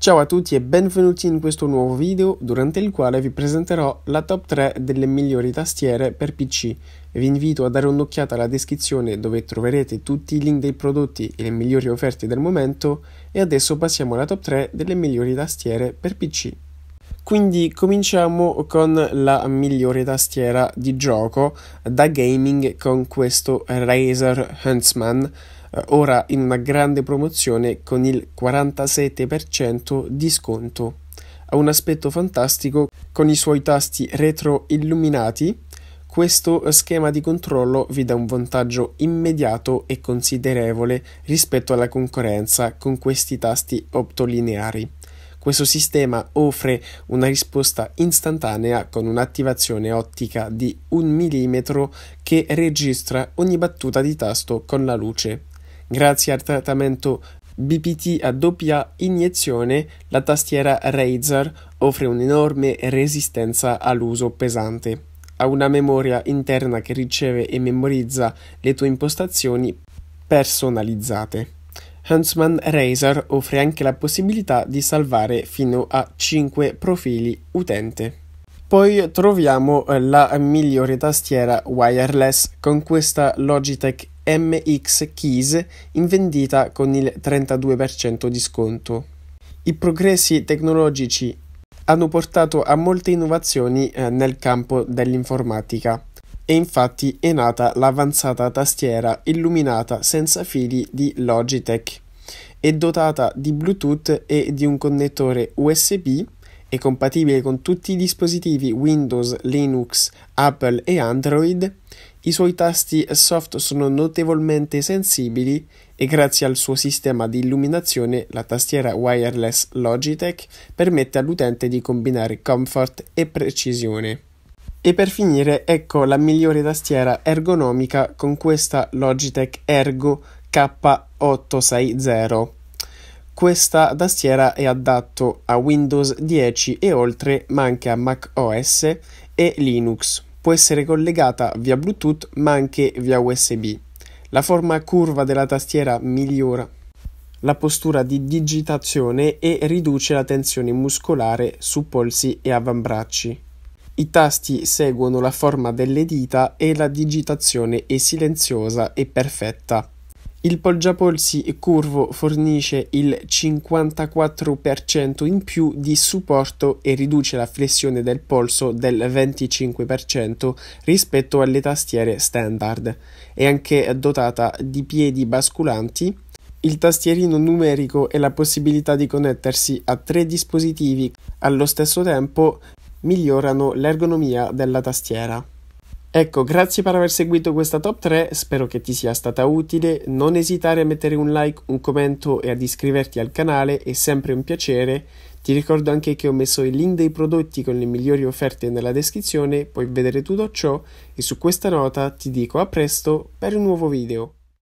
Ciao a tutti e benvenuti in questo nuovo video durante il quale vi presenterò la top 3 delle migliori tastiere per PC. Vi invito a dare un'occhiata alla descrizione dove troverete tutti i link dei prodotti e le migliori offerte del momento e adesso passiamo alla top 3 delle migliori tastiere per PC. Quindi cominciamo con la migliore tastiera di gioco da gaming con questo Razer Huntsman, eh, ora in una grande promozione con il 47% di sconto. Ha un aspetto fantastico con i suoi tasti retro illuminati questo schema di controllo vi dà un vantaggio immediato e considerevole rispetto alla concorrenza con questi tasti optolineari. Questo sistema offre una risposta istantanea con un'attivazione ottica di un millimetro che registra ogni battuta di tasto con la luce. Grazie al trattamento BPT a doppia iniezione, la tastiera Razer offre un'enorme resistenza all'uso pesante. Ha una memoria interna che riceve e memorizza le tue impostazioni personalizzate. Huntsman Razer offre anche la possibilità di salvare fino a 5 profili utente. Poi troviamo eh, la migliore tastiera wireless con questa Logitech MX Keys in vendita con il 32% di sconto. I progressi tecnologici hanno portato a molte innovazioni eh, nel campo dell'informatica e infatti è nata l'avanzata tastiera illuminata senza fili di Logitech. È dotata di Bluetooth e di un connettore USB, è compatibile con tutti i dispositivi Windows, Linux, Apple e Android. I suoi tasti soft sono notevolmente sensibili e grazie al suo sistema di illuminazione la tastiera wireless Logitech permette all'utente di combinare comfort e precisione. E per finire ecco la migliore tastiera ergonomica con questa Logitech Ergo K860. Questa tastiera è adatto a Windows 10 e oltre, ma anche a Mac OS e Linux. Può essere collegata via Bluetooth ma anche via USB. La forma curva della tastiera migliora la postura di digitazione e riduce la tensione muscolare su polsi e avambracci. I tasti seguono la forma delle dita e la digitazione è silenziosa e perfetta. Il poggiapolsi curvo fornisce il 54% in più di supporto e riduce la flessione del polso del 25% rispetto alle tastiere standard. È anche dotata di piedi basculanti. Il tastierino numerico e la possibilità di connettersi a tre dispositivi allo stesso tempo migliorano l'ergonomia della tastiera. Ecco, grazie per aver seguito questa top 3, spero che ti sia stata utile, non esitare a mettere un like, un commento e ad iscriverti al canale, è sempre un piacere. Ti ricordo anche che ho messo il link dei prodotti con le migliori offerte nella descrizione, puoi vedere tutto ciò e su questa nota ti dico a presto per un nuovo video.